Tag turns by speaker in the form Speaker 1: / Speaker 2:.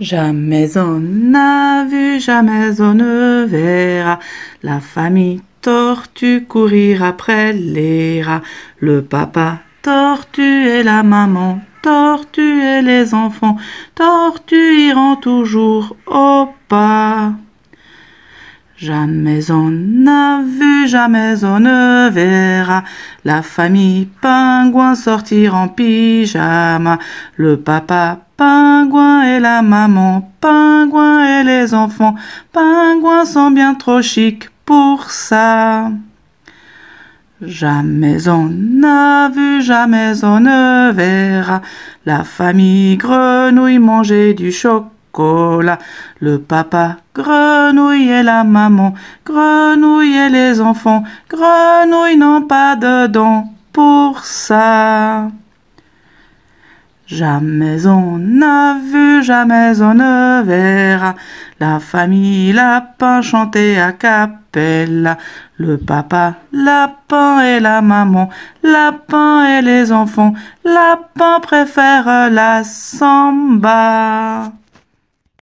Speaker 1: Jamais on n'a vu, jamais on ne verra la famille tortue courir après les rats, le papa tortue et la maman tortue et les enfants tortue iront toujours au pas. Jamais on n'a vu, jamais on ne verra la famille pingouin sortir en pyjama. Le papa pingouin et la maman pingouin et les enfants pingouins sont bien trop chics pour ça. Jamais on n'a vu, jamais on ne verra la famille grenouille manger du choc. Cola. Le papa, grenouille et la maman, grenouille et les enfants, grenouille n'ont pas de dents pour ça. Jamais on n'a vu, jamais on ne verra la famille lapin chanter à capella. Le papa lapin et la maman, lapin et les enfants, lapin préfère la samba.